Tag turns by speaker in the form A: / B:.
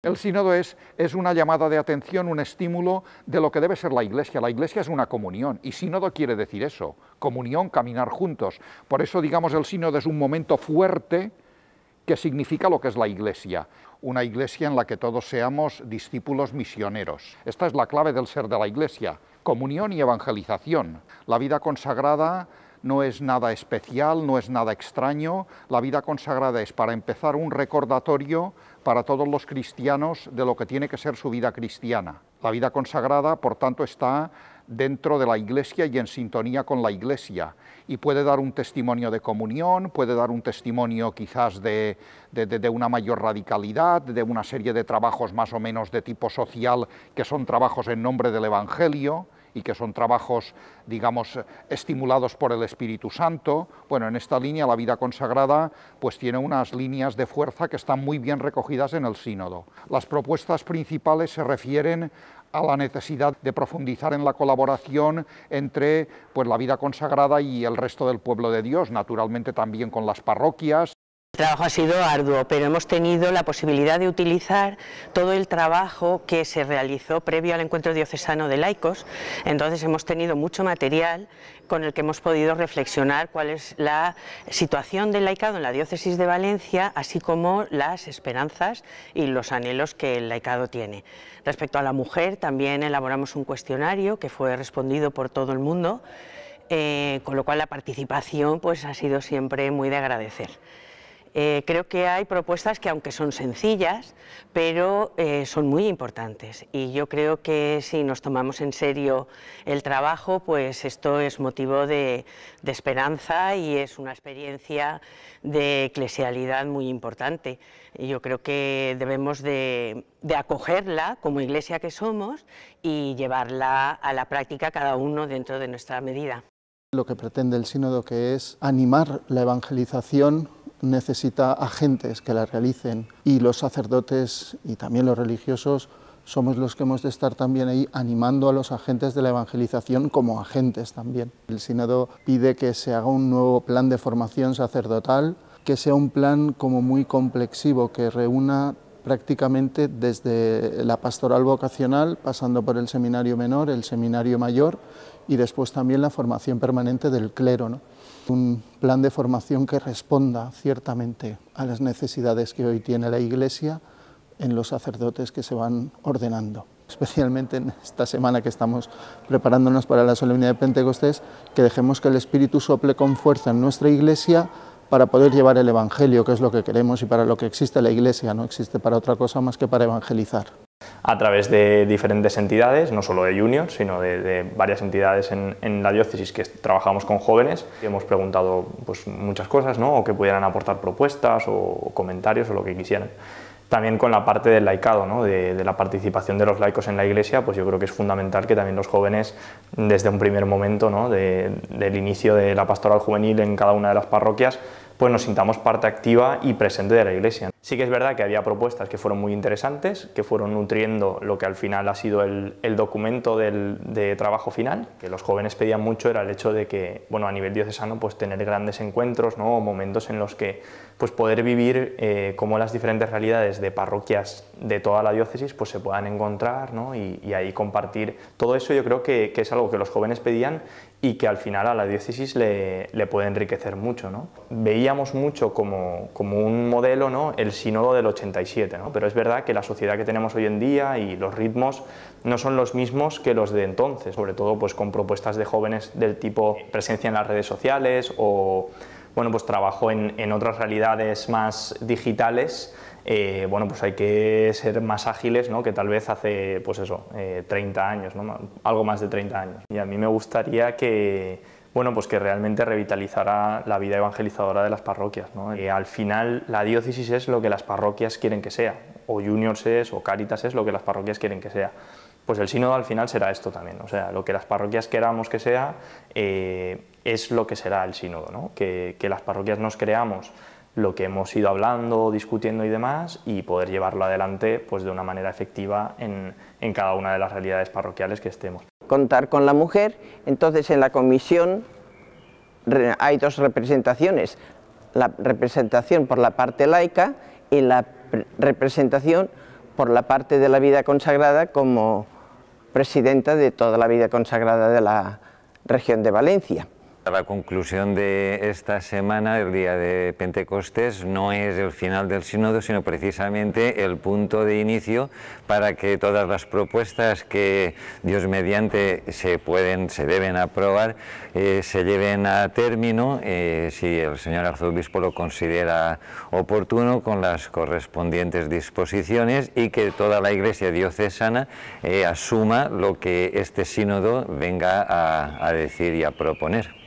A: El sínodo es, es, una llamada de atención, un estímulo de lo que debe ser la iglesia. La iglesia es una comunión y sínodo quiere decir eso, comunión, caminar juntos. Por eso, digamos, el sínodo es un momento fuerte que significa lo que es la iglesia, una iglesia en la que todos seamos discípulos misioneros. Esta es la clave del ser de la iglesia, comunión y evangelización. La vida consagrada no es nada especial, no es nada extraño. La vida consagrada es, para empezar, un recordatorio para todos los cristianos de lo que tiene que ser su vida cristiana. La vida consagrada, por tanto, está dentro de la Iglesia y en sintonía con la Iglesia. Y puede dar un testimonio de comunión, puede dar un testimonio quizás de, una mayor radicalidad, de una serie de trabajos más o menos de tipo social que son trabajos en nombre del Evangelio y que son trabajos, digamos, estimulados por el Espíritu Santo. Bueno, en esta línea la vida consagrada pues tiene unas líneas de fuerza que están muy bien recogidas en el sínodo. Las propuestas principales se refieren a la necesidad de profundizar en la colaboración entre pues, la vida consagrada y el resto del pueblo de Dios, naturalmente también con
B: las parroquias, el trabajo ha sido arduo, pero hemos tenido la posibilidad de utilizar todo el trabajo que se realizó previo al encuentro diocesano de laicos, entonces hemos tenido mucho material con el que hemos podido reflexionar cuál es la situación del laicado en la diócesis de Valencia, así como las esperanzas y los anhelos que el laicado tiene. Respecto a la mujer, también elaboramos un cuestionario que fue respondido por todo el mundo, eh, con lo cual la participación pues, ha sido siempre muy de agradecer. Eh, creo que hay propuestas que aunque son sencillas, pero eh, son muy importantes y yo creo que si nos tomamos en serio el trabajo, pues esto es motivo de, esperanza y es una experiencia de eclesialidad muy importante. yo creo que debemos de acogerla como iglesia que somos y llevarla a la práctica cada uno dentro de nuestra medida.
C: Lo que pretende el sínodo que es animar la evangelización necesita agentes que la realicen y los sacerdotes y también los religiosos somos los que hemos de estar también ahí animando a los agentes de la evangelización como agentes también. El sínodo pide que se haga un nuevo plan de formación sacerdotal, que sea un plan como muy complexivo, que reúna prácticamente desde la pastoral vocacional, pasando por el seminario menor, el seminario mayor y después también la formación permanente del clero. Un plan de formación que responda ciertamente a las necesidades que hoy tiene la Iglesia en los sacerdotes que se van ordenando especialmente en esta semana que estamos preparándonos para la solemnidad de Pentecostés, que dejemos que el Espíritu sople con fuerza en nuestra Iglesia para poder llevar el Evangelio, que es lo que queremos y para lo que existe la Iglesia, no existe para otra cosa más que para evangelizar.
D: A través de diferentes entidades, no solo de Junior, sino de, varias entidades en, la diócesis que trabajamos con jóvenes, hemos preguntado pues, muchas cosas, ¿no? o que pudieran aportar propuestas o comentarios o lo que quisieran. También con la parte del laicado, ¿no? de, la participación de los laicos en la iglesia, pues yo creo que es fundamental que también los jóvenes, desde un primer momento, ¿no? del inicio de la pastoral juvenil en cada una de las parroquias, pues nos sintamos parte activa y presente de la Iglesia. Sí que es verdad que había propuestas que fueron muy interesantes, que fueron nutriendo lo que al final ha sido el, documento de trabajo final, que los jóvenes pedían mucho era el hecho de que, bueno, a nivel diocesano, pues tener grandes encuentros, ¿no? o momentos en los que pues poder vivir como eh, cómo las diferentes realidades de parroquias de toda la diócesis pues se puedan encontrar ¿no? y, ahí compartir todo eso yo creo que, que es algo que los jóvenes pedían y que al final a la diócesis le, puede enriquecer mucho. ¿no? Veíamos mucho como, un modelo ¿no? el sínodo del 87, pero es verdad que la sociedad que tenemos hoy en día y los ritmos no son los mismos que los de entonces, sobre todo pues, con propuestas de jóvenes del tipo presencia en las redes sociales o bueno, pues trabajo en, en otras realidades más digitales, eh, bueno, pues hay que ser más ágiles, ¿no? Que tal vez hace, pues eso, 30 eh, años, ¿no? Algo más de 30 años. Y a mí me gustaría que, bueno, pues que realmente revitalizara la vida evangelizadora de las parroquias, ¿no? Eh, al final, la diócesis es lo que las parroquias quieren que sea, o Juniors es, o Caritas es lo que las parroquias quieren que sea. Pues el sínodo al final será esto también, o sea, lo que las parroquias queramos que sea, es lo que será el sínodo, que, las parroquias nos creamos lo que hemos ido hablando, discutiendo y demás, y poder llevarlo adelante pues, de una manera efectiva en, en, cada una de las realidades parroquiales que estemos.
B: Contar con la mujer, entonces en la comisión hay dos representaciones, la representación por la parte laica y la representación por la parte de la vida consagrada como presidenta de toda la vida consagrada de la región de Valencia
D: la conclusión de esta semana, el día de Pentecostés, no es el final del sínodo, sino precisamente el punto de inicio para que todas las propuestas que Dios mediante se pueden, se deben aprobar, eh, se lleven a término, eh, si el señor arzobispo lo considera oportuno, con las correspondientes disposiciones y que toda la Iglesia diocesana eh, asuma lo que este sínodo venga a decir y a proponer.